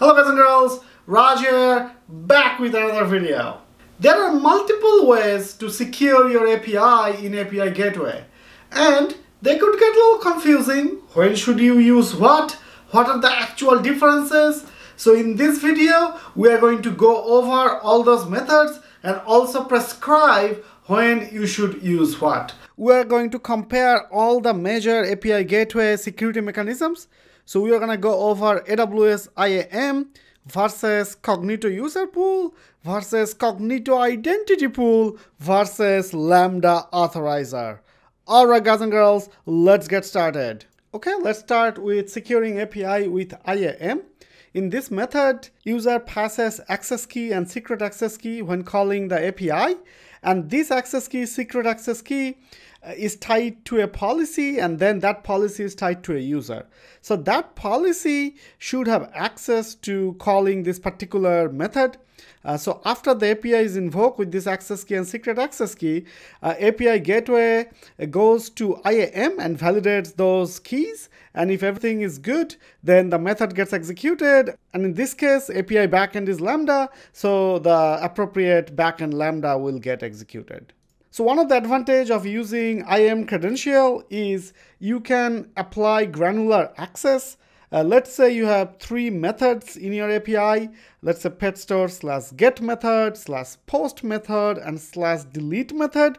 Hello guys and girls, Roger back with another video. There are multiple ways to secure your API in API Gateway and they could get a little confusing. When should you use what? What are the actual differences? So in this video, we are going to go over all those methods and also prescribe when you should use what. We are going to compare all the major API Gateway security mechanisms so we are gonna go over AWS IAM versus Cognito user pool versus Cognito identity pool versus Lambda authorizer. All right, guys and girls, let's get started. Okay, let's start with securing API with IAM. In this method, user passes access key and secret access key when calling the API. And this access key, secret access key uh, is tied to a policy and then that policy is tied to a user. So that policy should have access to calling this particular method. Uh, so after the API is invoked with this access key and secret access key, uh, API gateway uh, goes to IAM and validates those keys. And if everything is good, then the method gets executed. And in this case, API backend is Lambda. So the appropriate backend Lambda will get executed. So one of the advantage of using IAM credential is you can apply granular access. Uh, let's say you have three methods in your API. Let's say pet store slash get method slash post method and slash delete method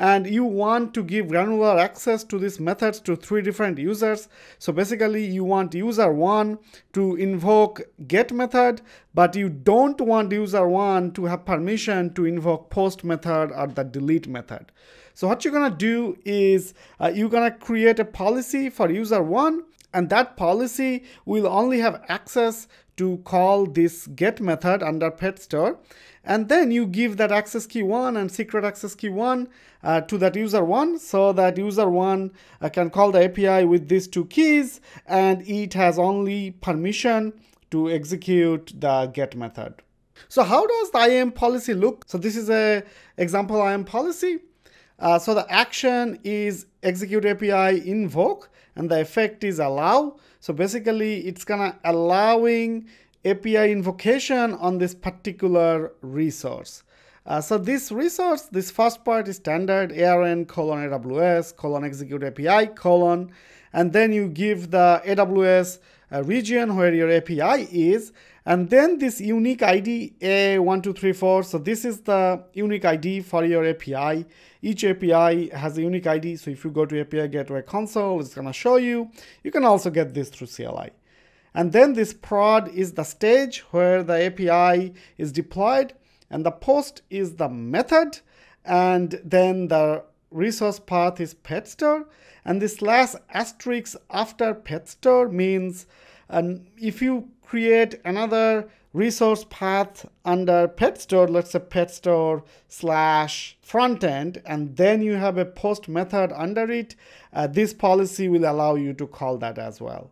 and you want to give granular access to these methods to three different users. So basically you want user one to invoke get method, but you don't want user one to have permission to invoke post method or the delete method. So what you're gonna do is uh, you're gonna create a policy for user one and that policy will only have access to call this get method under pet store and then you give that access key 1 and secret access key 1 uh, to that user 1 so that user 1 uh, can call the API with these two keys and it has only permission to execute the get method. So how does the IAM policy look? So this is a example IAM policy. Uh, so the action is execute API invoke and the effect is allow. So basically it's gonna allowing API invocation on this particular resource. Uh, so this resource, this first part is standard ARN colon AWS colon execute API colon, and then you give the AWS uh, region where your API is and then this unique ID A1234 so this is the unique ID for your API each API has a unique ID so if you go to API Gateway console it's gonna show you you can also get this through CLI and then this prod is the stage where the API is deployed and the post is the method and then the resource path is pet store and this last asterisk after pet store means and um, if you create another resource path under pet store let's say pet store slash frontend and then you have a post method under it uh, this policy will allow you to call that as well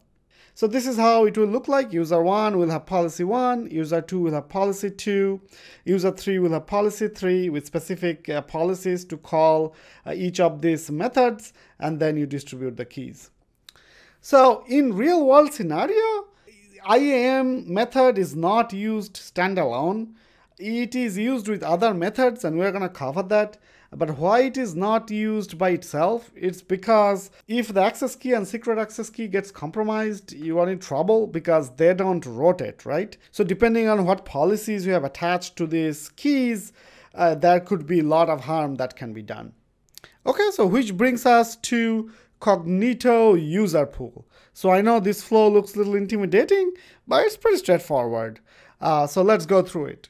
so this is how it will look like. User 1 will have policy 1, user 2 will have policy 2, user 3 will have policy 3 with specific uh, policies to call uh, each of these methods and then you distribute the keys. So in real world scenario, IAM method is not used standalone. It is used with other methods and we're going to cover that. But why it is not used by itself, it's because if the access key and secret access key gets compromised, you are in trouble because they don't rotate, right? So depending on what policies you have attached to these keys, uh, there could be a lot of harm that can be done. Okay, so which brings us to Cognito user pool. So I know this flow looks a little intimidating, but it's pretty straightforward. Uh, so let's go through it.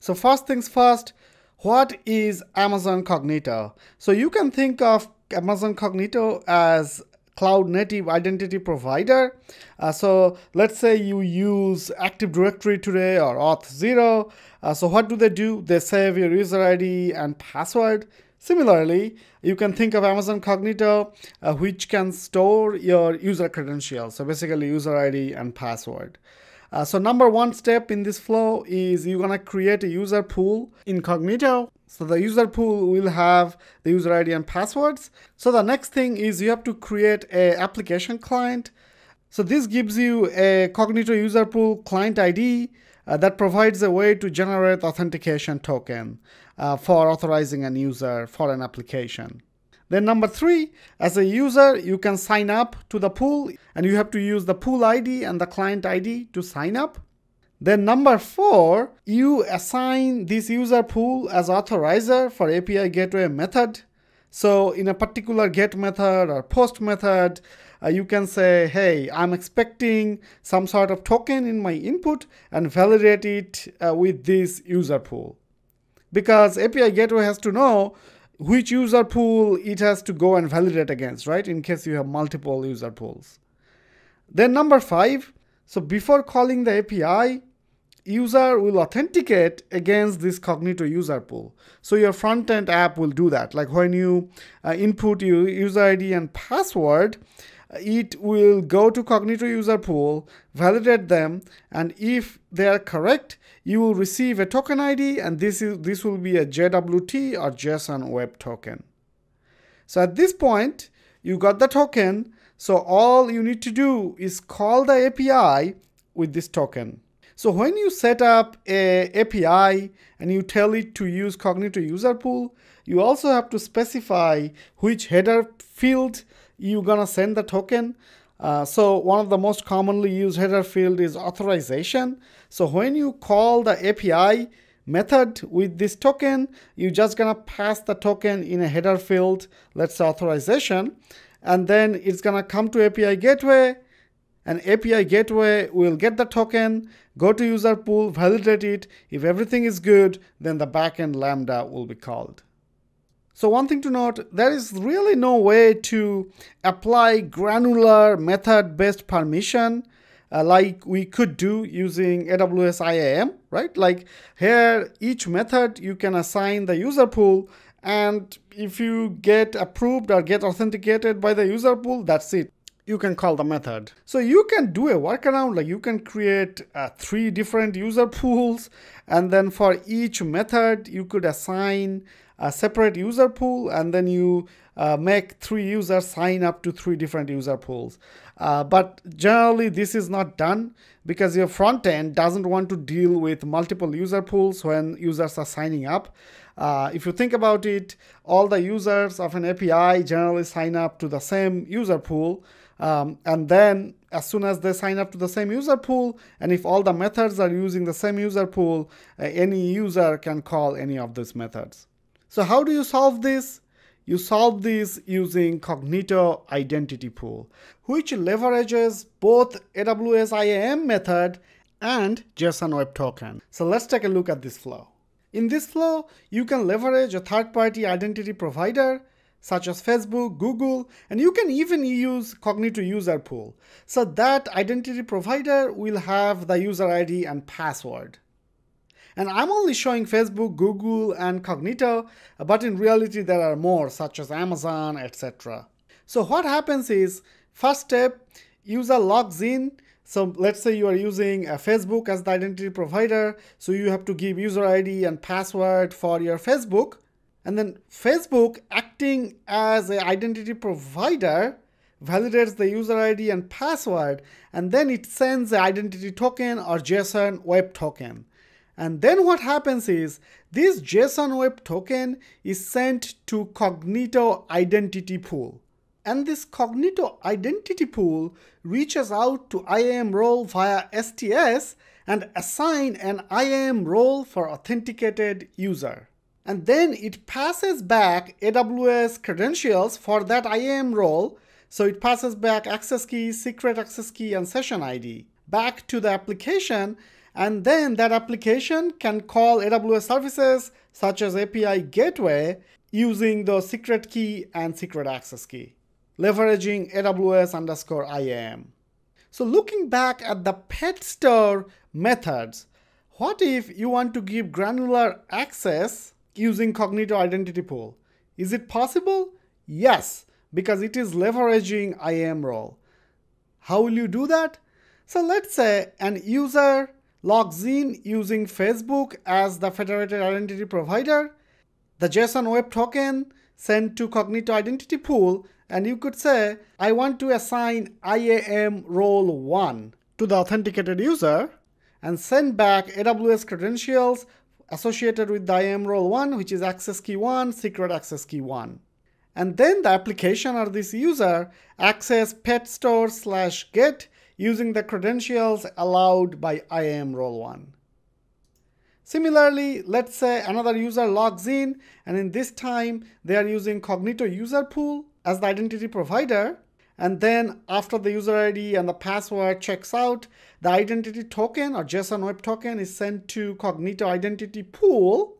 So first things first, what is Amazon Cognito? So you can think of Amazon Cognito as cloud native identity provider. Uh, so let's say you use Active Directory today or Auth0. Uh, so what do they do? They save your user ID and password. Similarly, you can think of Amazon Cognito, uh, which can store your user credentials. So basically user ID and password. Uh, so number one step in this flow is you're gonna create a user pool incognito. So the user pool will have the user ID and passwords. So the next thing is you have to create a application client. So this gives you a cognito user pool client ID uh, that provides a way to generate authentication token uh, for authorizing an user for an application. Then number three, as a user, you can sign up to the pool and you have to use the pool ID and the client ID to sign up. Then number four, you assign this user pool as authorizer for API gateway method. So in a particular get method or post method, uh, you can say, hey, I'm expecting some sort of token in my input and validate it uh, with this user pool. Because API gateway has to know which user pool it has to go and validate against, right? In case you have multiple user pools. Then number five, so before calling the API, user will authenticate against this Cognito user pool. So your front-end app will do that. Like when you uh, input your user ID and password, uh, it will go to Cognito user pool, validate them, and if they are correct, you will receive a token ID, and this, is, this will be a JWT or JSON web token. So at this point, you got the token, so all you need to do is call the API with this token. So when you set up a API and you tell it to use Cognito user pool, you also have to specify which header field you're gonna send the token. Uh, so one of the most commonly used header field is authorization. So when you call the API method with this token, you're just gonna pass the token in a header field, let's say authorization, and then it's gonna come to API gateway an API gateway will get the token, go to user pool, validate it. If everything is good, then the backend Lambda will be called. So one thing to note, there is really no way to apply granular method-based permission uh, like we could do using AWS IAM, right? Like here, each method you can assign the user pool and if you get approved or get authenticated by the user pool, that's it you can call the method. So you can do a workaround, like you can create uh, three different user pools, and then for each method, you could assign a separate user pool, and then you uh, make three users sign up to three different user pools. Uh, but generally, this is not done because your front end doesn't want to deal with multiple user pools when users are signing up. Uh, if you think about it, all the users of an API generally sign up to the same user pool. Um, and then as soon as they sign up to the same user pool, and if all the methods are using the same user pool, uh, any user can call any of these methods. So how do you solve this? You solve this using Cognito Identity Pool, which leverages both AWS IAM method and JSON Web Token. So let's take a look at this flow. In this flow, you can leverage a third-party identity provider such as Facebook, Google, and you can even use Cognito user pool. So that identity provider will have the user ID and password. And I'm only showing Facebook, Google, and Cognito, but in reality there are more such as Amazon, etc. So what happens is, first step, user logs in. So let's say you are using a uh, Facebook as the identity provider. So you have to give user ID and password for your Facebook. And then Facebook, acting as an identity provider, validates the user ID and password, and then it sends the identity token or JSON web token. And then what happens is this JSON web token is sent to Cognito identity pool. And this Cognito identity pool reaches out to IAM role via STS and assign an IAM role for authenticated user and then it passes back AWS credentials for that IAM role. So it passes back access key, secret access key, and session ID back to the application. And then that application can call AWS services such as API Gateway using the secret key and secret access key, leveraging AWS underscore IAM. So looking back at the pet store methods, what if you want to give granular access using cognitive identity pool. Is it possible? Yes, because it is leveraging IAM role. How will you do that? So let's say an user logs in using Facebook as the federated identity provider. The JSON web token sent to cognitive identity pool and you could say, I want to assign IAM role 1 to the authenticated user and send back AWS credentials associated with the IAM role 1, which is access key 1, secret access key 1. And then the application or this user access pet store slash get using the credentials allowed by IAM role 1. Similarly, let's say another user logs in and in this time they are using Cognito user pool as the identity provider and then after the user ID and the password checks out, the identity token or JSON web token is sent to Cognito identity pool.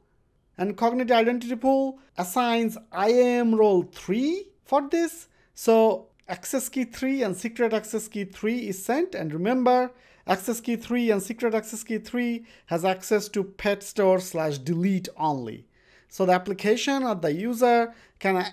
And Cognito identity pool assigns IAM role 3 for this. So access key 3 and secret access key 3 is sent. And remember, access key 3 and secret access key 3 has access to pet store slash delete only. So the application or the user can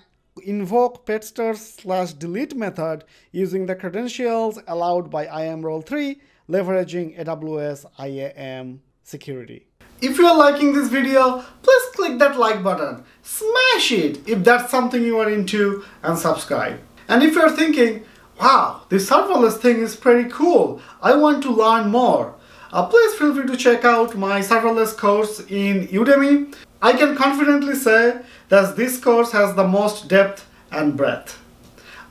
invoke PetStore slash delete method using the credentials allowed by IAM role 3, leveraging AWS IAM security. If you are liking this video, please click that like button, smash it if that's something you are into and subscribe. And if you are thinking, wow, this serverless thing is pretty cool, I want to learn more, uh, please feel free to check out my serverless course in Udemy. I can confidently say that this course has the most depth and breadth.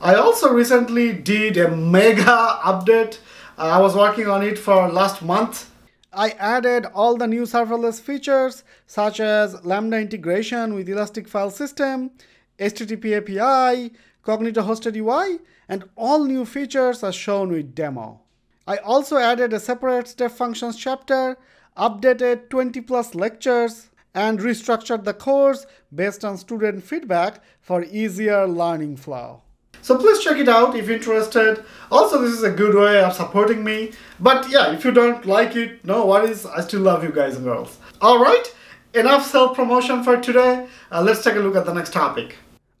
I also recently did a mega update. Uh, I was working on it for last month. I added all the new serverless features such as Lambda integration with Elastic File System, HTTP API, Cognito hosted UI, and all new features are shown with demo. I also added a separate step functions chapter, updated 20 plus lectures, and restructured the course based on student feedback for easier learning flow. So please check it out if you're interested. Also, this is a good way of supporting me. But yeah, if you don't like it, no worries. I still love you guys and girls. All right, enough self-promotion for today. Uh, let's take a look at the next topic.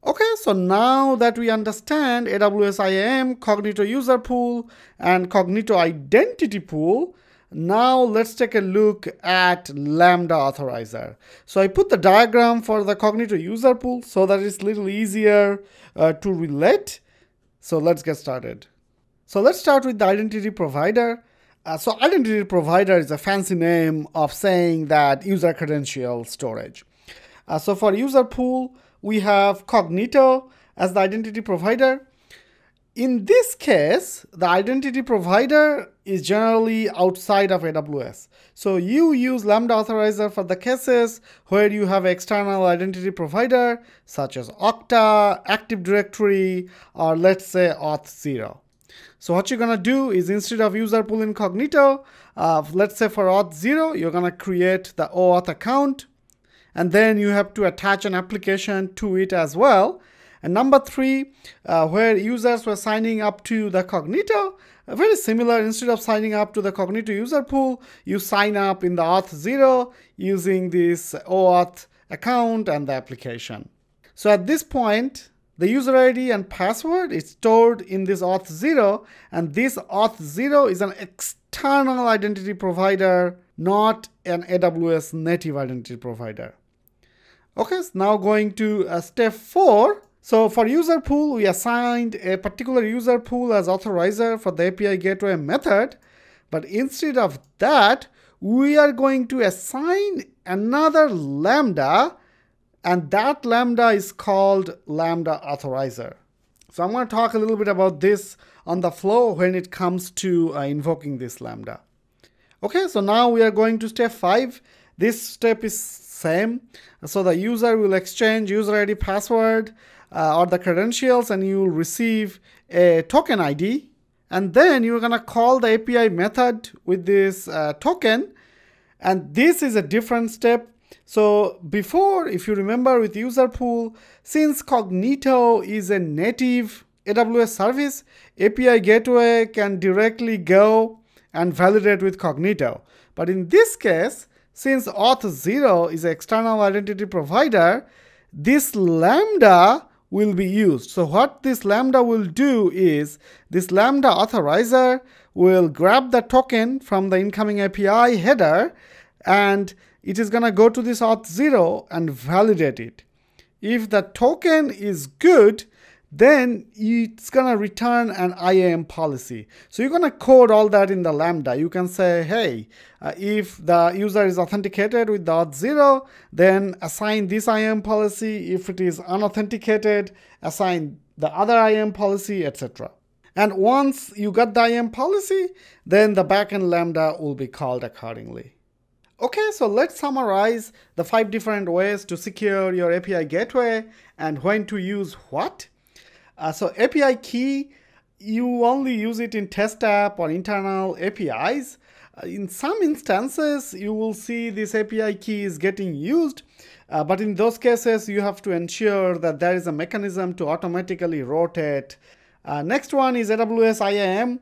Okay, so now that we understand AWS IAM, Cognito user pool, and Cognito identity pool, now let's take a look at Lambda Authorizer. So I put the diagram for the Cognito user pool so that it's a little easier uh, to relate. So let's get started. So let's start with the identity provider. Uh, so identity provider is a fancy name of saying that user credential storage. Uh, so for user pool, we have Cognito as the identity provider. In this case, the identity provider is generally outside of AWS. So you use Lambda Authorizer for the cases where you have external identity provider, such as Okta, Active Directory, or let's say Auth0. So what you're gonna do is instead of user pool incognito, uh, let's say for auth0, you're gonna create the OAuth account and then you have to attach an application to it as well. And number three, uh, where users were signing up to the Cognito, very similar, instead of signing up to the Cognito user pool, you sign up in the Auth0 using this OAuth account and the application. So at this point, the user ID and password is stored in this auth0 and this auth0 is an external identity provider, not an AWS native identity provider. Okay, so now going to uh, step four. So for user pool, we assigned a particular user pool as authorizer for the API gateway method. But instead of that, we are going to assign another lambda and that lambda is called lambda authorizer. So I'm going to talk a little bit about this on the flow when it comes to uh, invoking this lambda. Okay, so now we are going to step five this step is same. So the user will exchange user ID password uh, or the credentials and you will receive a token ID. And then you're gonna call the API method with this uh, token. And this is a different step so before, if you remember with user pool, since Cognito is a native AWS service, API Gateway can directly go and validate with Cognito. But in this case, since auth0 is an external identity provider, this lambda will be used. So what this lambda will do is this lambda authorizer will grab the token from the incoming API header and it is going to go to this auth0 and validate it. If the token is good, then it's gonna return an IAM policy. So you're gonna code all that in the Lambda. You can say, hey, uh, if the user is authenticated with dot zero, then assign this IAM policy. If it is unauthenticated, assign the other IAM policy, etc. And once you got the IAM policy, then the backend Lambda will be called accordingly. Okay, so let's summarize the five different ways to secure your API gateway and when to use what. Uh, so API key, you only use it in test app or internal APIs. Uh, in some instances, you will see this API key is getting used, uh, but in those cases, you have to ensure that there is a mechanism to automatically rotate. Uh, next one is AWS IAM.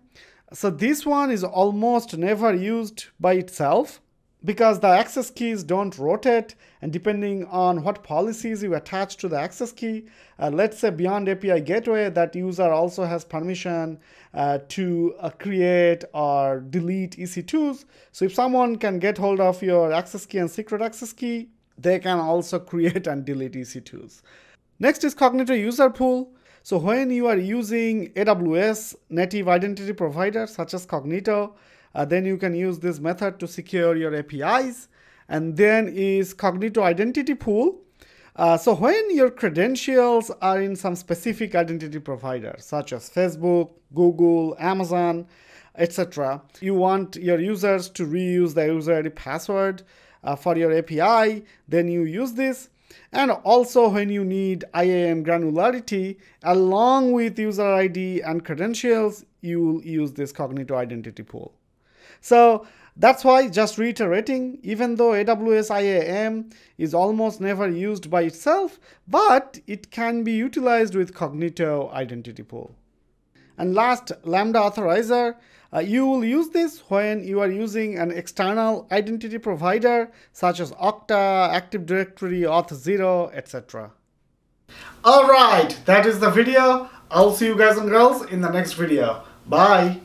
So this one is almost never used by itself because the access keys don't rotate and depending on what policies you attach to the access key, uh, let's say beyond API gateway, that user also has permission uh, to uh, create or delete EC2s. So if someone can get hold of your access key and secret access key, they can also create and delete EC2s. Next is Cognito user pool. So when you are using AWS native identity provider such as Cognito, uh, then you can use this method to secure your APIs. And then is Cognito identity pool. Uh, so when your credentials are in some specific identity provider, such as Facebook, Google, Amazon, etc., you want your users to reuse the user ID password uh, for your API, then you use this. And also when you need IAM granularity, along with user ID and credentials, you'll use this Cognito identity pool. So that's why just reiterating, even though AWS IAM is almost never used by itself, but it can be utilized with Cognito Identity Pool. And last, Lambda Authorizer. Uh, you will use this when you are using an external identity provider such as Okta, Active Directory, Auth0, etc. All right, that is the video. I'll see you guys and girls in the next video. Bye.